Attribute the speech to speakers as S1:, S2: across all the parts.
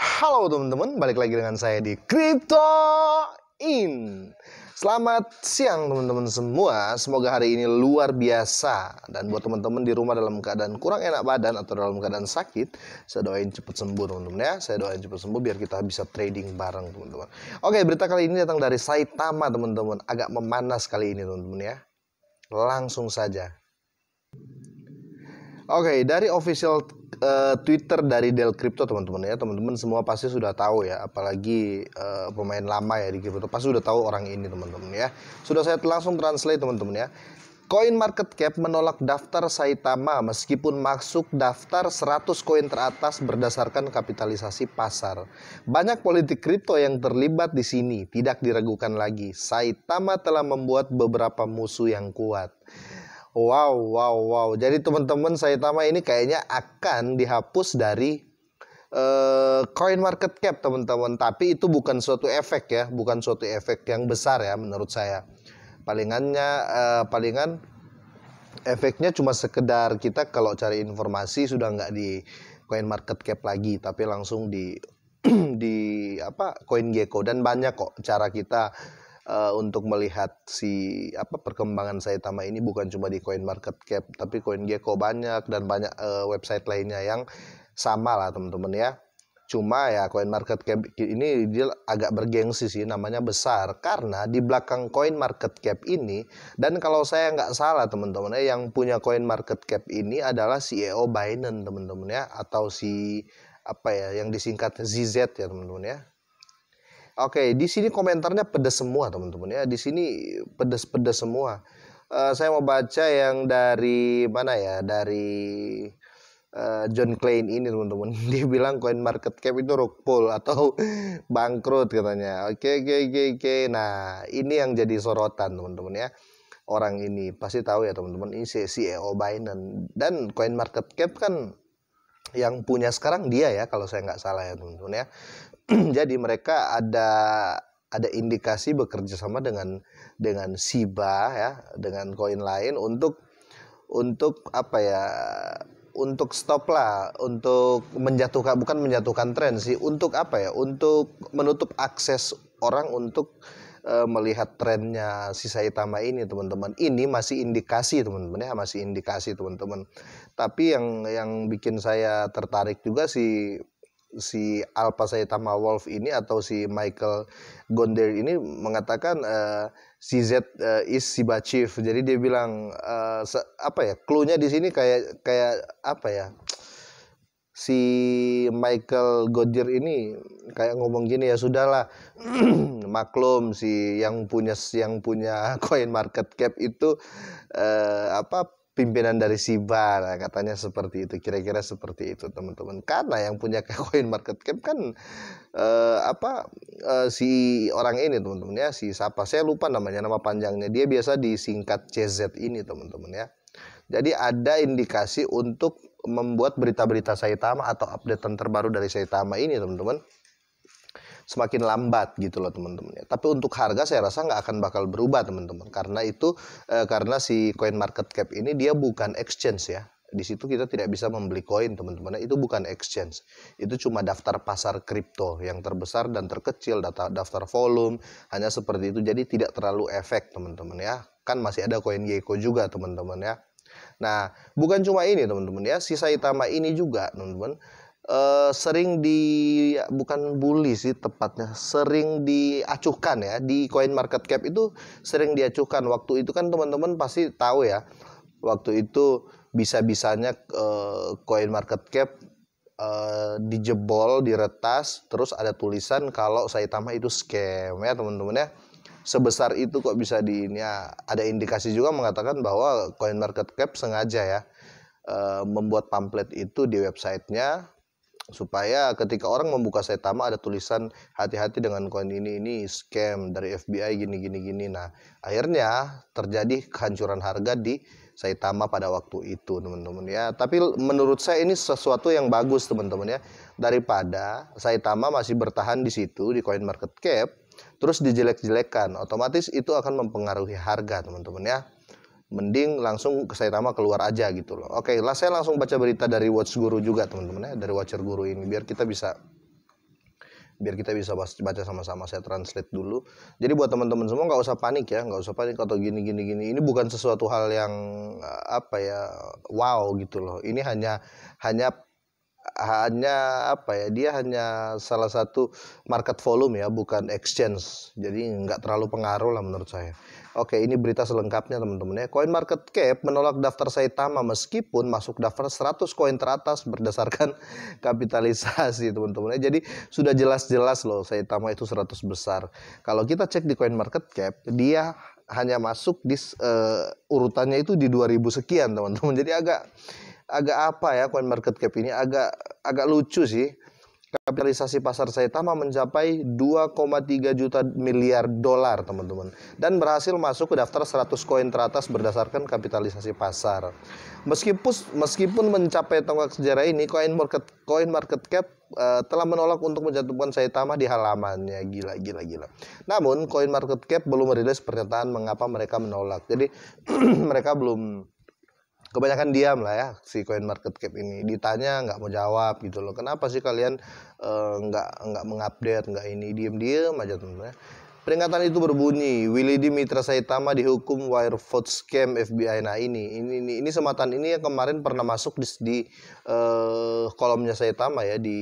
S1: Halo teman-teman, balik lagi dengan saya di Crypto In. Selamat siang teman-teman semua. Semoga hari ini luar biasa dan buat teman-teman di rumah dalam keadaan kurang enak badan atau dalam keadaan sakit, saya doain cepat sembuh teman-teman ya. Saya doain cepat sembuh biar kita bisa trading bareng teman-teman. Oke, berita kali ini datang dari Saitama teman-teman. Agak memanas kali ini teman-teman ya. Langsung saja. Oke, dari official uh, Twitter dari Del Crypto teman-teman ya teman-teman semua pasti sudah tahu ya apalagi uh, pemain lama ya di crypto pasti sudah tahu orang ini teman-teman ya sudah saya langsung translate teman-teman ya Coin Market Cap menolak daftar Saitama meskipun masuk daftar 100 koin teratas berdasarkan kapitalisasi pasar. Banyak politik kripto yang terlibat di sini, tidak diragukan lagi. Saitama telah membuat beberapa musuh yang kuat. Wow, wow, wow. Jadi teman-teman saya tama ini kayaknya akan dihapus dari uh, coin market cap teman-teman. Tapi itu bukan suatu efek ya, bukan suatu efek yang besar ya menurut saya. Palingannya uh, palingan efeknya cuma sekedar kita kalau cari informasi sudah nggak di coin market cap lagi, tapi langsung di di apa Coin Gecko dan banyak kok cara kita uh, untuk melihat si apa perkembangan Saitama ini bukan cuma di Coin Market Cap tapi Coin Gecko banyak dan banyak uh, website lainnya yang sama lah teman-teman ya. Cuma ya Coin Market Cap ini dia agak bergengsi sih namanya besar karena di belakang Coin Market Cap ini dan kalau saya nggak salah teman-teman ya yang punya Coin Market Cap ini adalah CEO Binance teman-teman ya atau si apa ya yang disingkat ZZ ya teman-teman ya Oke, di sini komentarnya pedes semua teman-teman ya. Di sini pedes-pedes semua. Uh, saya mau baca yang dari mana ya? Dari uh, John Klein ini teman-teman. Dia bilang coin market cap itu rugpull atau bangkrut katanya. Oke, oke, oke, oke. Nah, ini yang jadi sorotan teman-teman ya. Orang ini pasti tahu ya teman-teman. Ini CEO Binance dan coin market cap kan yang punya sekarang dia ya kalau saya nggak salah ya teman-teman ya jadi mereka ada ada indikasi bekerja sama dengan dengan Siba ya, dengan koin lain untuk untuk apa ya? Untuk stop lah, untuk menjatuhkan bukan menjatuhkan tren sih, untuk apa ya? Untuk menutup akses orang untuk e, melihat trennya sisa Saitama ini teman-teman. Ini masih indikasi teman-teman ya, masih indikasi teman-teman. Tapi yang yang bikin saya tertarik juga sih si Alpa Saitama Wolf ini atau si Michael Gonder ini mengatakan uh, si Z uh, is si Chief. Jadi dia bilang uh, apa ya? Clue-nya di sini kayak kayak apa ya? Si Michael Godir ini kayak ngomong gini ya sudahlah maklum si yang punya yang punya coin market cap itu uh, apa pimpinan dari Siba katanya seperti itu kira-kira seperti itu teman-teman karena yang punya coin market cap kan eh, apa eh, si orang ini teman-teman ya si siapa saya lupa namanya nama panjangnya dia biasa disingkat CZ ini teman-teman ya jadi ada indikasi untuk membuat berita-berita Saitama atau update terbaru dari Saitama ini teman-teman semakin lambat gitu loh teman-teman ya. Tapi untuk harga saya rasa nggak akan bakal berubah teman-teman karena itu eh, karena si coin market cap ini dia bukan exchange ya. Di situ kita tidak bisa membeli koin teman-teman. Ya. itu bukan exchange. Itu cuma daftar pasar kripto yang terbesar dan terkecil, data, daftar volume hanya seperti itu. Jadi tidak terlalu efek teman-teman ya. Kan masih ada koin Gecko juga teman-teman ya. Nah, bukan cuma ini teman-teman ya, sisa utama ini juga teman-teman Eh, sering di bukan bully sih tepatnya sering diacuhkan ya di coin market cap itu sering diacuhkan waktu itu kan teman-teman pasti tahu ya waktu itu bisa-bisanya uh, coin market cap uh, dijebol diretas terus ada tulisan kalau Saitama itu scam ya teman-teman ya sebesar itu kok bisa di ini ya, ada indikasi juga mengatakan bahwa coin market cap sengaja ya membuat pamflet itu di websitenya supaya ketika orang membuka saitama ada tulisan hati-hati dengan koin ini ini scam dari FBI gini gini gini nah akhirnya terjadi kehancuran harga di saitama pada waktu itu teman-teman ya tapi menurut saya ini sesuatu yang bagus teman-teman ya daripada saitama masih bertahan di situ di koin market cap terus dijelek-jelekan otomatis itu akan mempengaruhi harga teman-teman ya mending langsung saya Saitama keluar aja gitu loh. Oke, lah saya langsung baca berita dari Watch Guru juga teman-teman ya, dari Watcher Guru ini biar kita bisa biar kita bisa baca sama-sama saya translate dulu. Jadi buat teman-teman semua nggak usah panik ya, nggak usah panik atau gini gini gini. Ini bukan sesuatu hal yang eh, apa ya wow gitu loh. Ini hanya hanya hanya apa ya dia hanya salah satu market volume ya bukan exchange jadi nggak terlalu pengaruh lah menurut saya Oke, ini berita selengkapnya teman-teman ya. Coin Market Cap menolak daftar Saitama meskipun masuk daftar 100 koin teratas berdasarkan kapitalisasi teman-teman ya. Jadi sudah jelas-jelas loh Saitama itu 100 besar. Kalau kita cek di Coin Market Cap, dia hanya masuk di uh, urutannya itu di 2000 sekian teman-teman. Jadi agak agak apa ya Coin Market Cap ini agak agak lucu sih kapitalisasi pasar Saitama mencapai 2,3 juta miliar dolar, teman-teman. Dan berhasil masuk ke daftar 100 koin teratas berdasarkan kapitalisasi pasar. Meskipun meskipun mencapai tonggak sejarah ini, koin market koin market cap uh, telah menolak untuk menjatuhkan Saitama di halamannya. Gila, gila, gila. Namun, koin market cap belum merilis pernyataan mengapa mereka menolak. Jadi mereka belum kebanyakan diam lah ya si coin market cap ini ditanya nggak mau jawab gitu loh kenapa sih kalian uh, nggak mengupdate nggak ini diem diem aja tentunya. Peringatan itu berbunyi, Willy di Mitra Saitama dihukum wire fraud scam FBI. Nah ini, ini, ini, ini sematan ini yang kemarin pernah masuk di, di uh, kolomnya Saitama ya di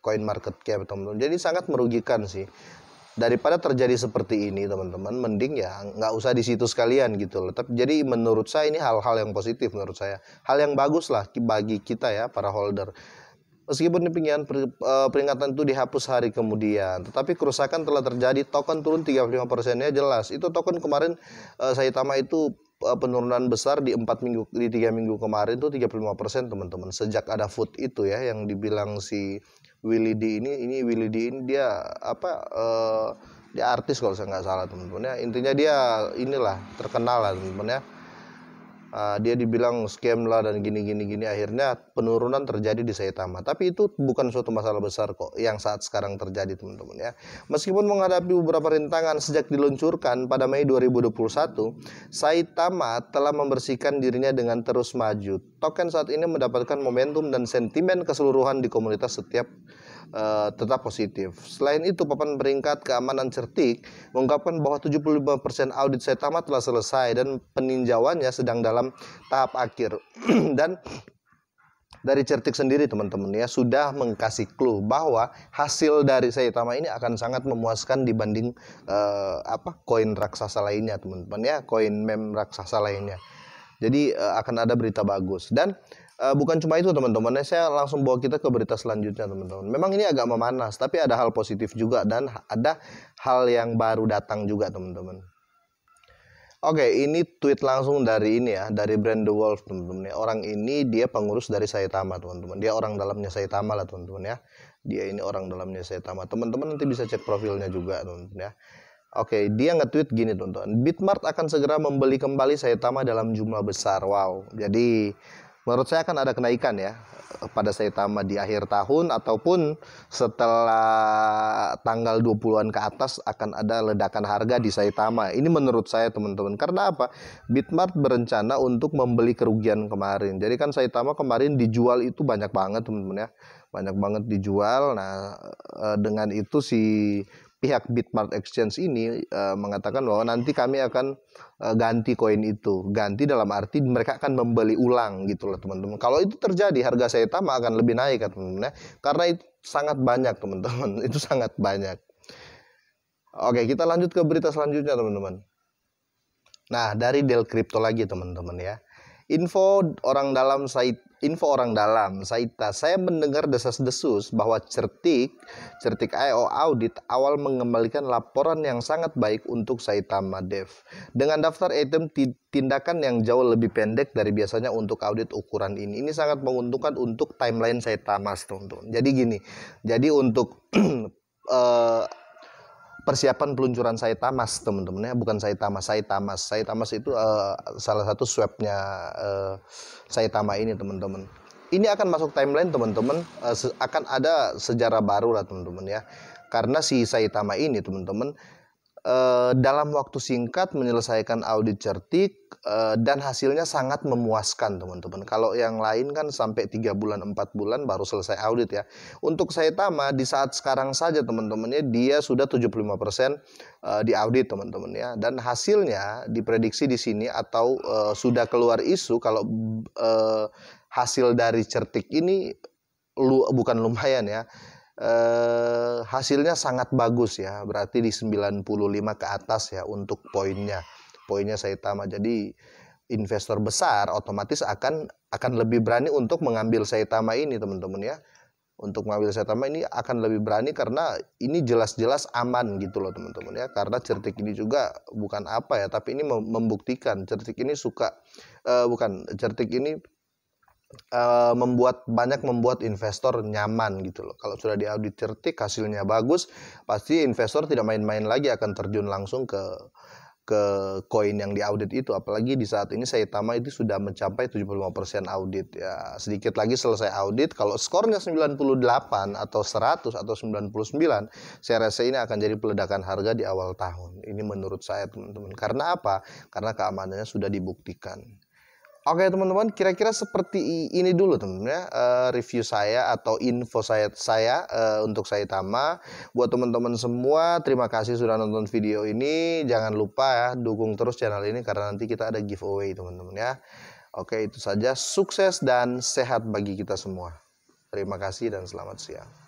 S1: Coin Market Cap teman-teman. Jadi sangat merugikan sih daripada terjadi seperti ini teman-teman mending ya nggak usah di situ sekalian gitu loh tapi jadi menurut saya ini hal-hal yang positif menurut saya hal yang bagus lah bagi kita ya para holder meskipun pinggiran eh, peringatan itu dihapus hari kemudian tetapi kerusakan telah terjadi token turun 35 persennya jelas itu token kemarin eh, saya tama itu eh, penurunan besar di empat minggu di tiga minggu kemarin itu 35 persen teman-teman sejak ada food itu ya yang dibilang si Willy D ini ini Willy D ini dia apa uh, dia artis kalau saya nggak salah teman-teman ya intinya dia inilah terkenal lah teman-teman ya Ah, dia dibilang scam lah dan gini gini gini akhirnya penurunan terjadi di Saitama tapi itu bukan suatu masalah besar kok yang saat sekarang terjadi teman-teman ya meskipun menghadapi beberapa rintangan sejak diluncurkan pada Mei 2021 Saitama telah membersihkan dirinya dengan terus maju token saat ini mendapatkan momentum dan sentimen keseluruhan di komunitas setiap uh, tetap positif. Selain itu, papan peringkat keamanan Certik mengungkapkan bahwa 75% audit Saitama telah selesai dan peninjauannya sedang dalam tahap akhir. dan dari Certik sendiri teman-teman ya sudah mengkasih clue bahwa hasil dari Saitama ini akan sangat memuaskan dibanding uh, apa koin raksasa lainnya teman-teman ya koin mem raksasa lainnya jadi uh, akan ada berita bagus dan uh, bukan cuma itu teman-teman. Nah, saya langsung bawa kita ke berita selanjutnya teman-teman. Memang ini agak memanas, tapi ada hal positif juga dan ada hal yang baru datang juga teman-teman. Oke, ini tweet langsung dari ini ya, dari brand The Wolf teman-teman. Orang ini dia pengurus dari Saitama teman-teman. Dia orang dalamnya Saitama lah teman-teman ya. Dia ini orang dalamnya Saitama. Teman-teman nanti bisa cek profilnya juga teman-teman ya. Oke, okay, dia nge-tweet gini tonton. Bitmart akan segera membeli kembali Saitama dalam jumlah besar. Wow. Jadi menurut saya akan ada kenaikan ya eh, pada Saitama di akhir tahun ataupun setelah tanggal 20-an ke atas akan ada ledakan harga di Saitama. Ini menurut saya teman-teman. Karena apa? Bitmart berencana untuk membeli kerugian kemarin. Jadi kan Saitama kemarin dijual itu banyak banget teman-teman ya. Banyak banget dijual. Nah, eh, dengan itu si pihak Bitmart Exchange ini uh, mengatakan bahwa nanti kami akan uh, ganti koin itu. Ganti dalam arti mereka akan membeli ulang gitu loh teman-teman. Kalau itu terjadi harga saya Saitama akan lebih naik kan teman-teman ya. Karena itu sangat banyak teman-teman. Itu sangat banyak. Oke, kita lanjut ke berita selanjutnya teman-teman. Nah, dari Del Crypto lagi teman-teman ya. Info orang dalam site info orang dalam, Saita, saya mendengar desas-desus bahwa Certik Certik IO Audit awal mengembalikan laporan yang sangat baik untuk Saitama Dev. Dengan daftar item tindakan yang jauh lebih pendek dari biasanya untuk audit ukuran ini. Ini sangat menguntungkan untuk timeline Saitama, teman-teman. Jadi gini, jadi untuk eh, persiapan peluncuran Saitamas teman-teman ya bukan Saitama Saitamas Saitamas itu uh, salah satu swabnya uh, eh, Saitama ini teman-teman ini akan masuk timeline teman-teman uh, akan ada sejarah baru lah teman-teman ya karena si Saitama ini teman-teman Eh, dalam waktu singkat menyelesaikan audit cerdik eh, dan hasilnya sangat memuaskan teman-teman. Kalau yang lain kan sampai 3 bulan 4 bulan baru selesai audit ya. Untuk saya Tama di saat sekarang saja teman-temannya dia sudah 75% eh, di audit teman-teman ya dan hasilnya diprediksi di sini atau eh, sudah keluar isu kalau eh, hasil dari cerdik ini lu bukan lumayan ya eh, hasilnya sangat bagus ya. Berarti di 95 ke atas ya untuk poinnya. Poinnya saya Saitama. Jadi investor besar otomatis akan akan lebih berani untuk mengambil Saitama ini teman-teman ya. Untuk mengambil Saitama ini akan lebih berani karena ini jelas-jelas aman gitu loh teman-teman ya. Karena cerdik ini juga bukan apa ya, tapi ini membuktikan cerdik ini suka uh, bukan cerdik ini uh, membuat banyak membuat investor nyaman gitu loh. Kalau sudah diaudit tertik hasilnya bagus, pasti investor tidak main-main lagi akan terjun langsung ke ke koin yang diaudit itu apalagi di saat ini saya tama itu sudah mencapai 75% audit ya sedikit lagi selesai audit kalau skornya 98 atau 100 atau 99 saya rasa ini akan jadi peledakan harga di awal tahun ini menurut saya teman-teman karena apa karena keamanannya sudah dibuktikan Oke teman-teman, kira-kira seperti ini dulu teman-teman ya uh, review saya atau info saya saya uh, untuk saya Tama. Buat teman-teman semua, terima kasih sudah nonton video ini. Jangan lupa ya dukung terus channel ini karena nanti kita ada giveaway teman-teman ya. Oke itu saja, sukses dan sehat bagi kita semua. Terima kasih dan selamat siang.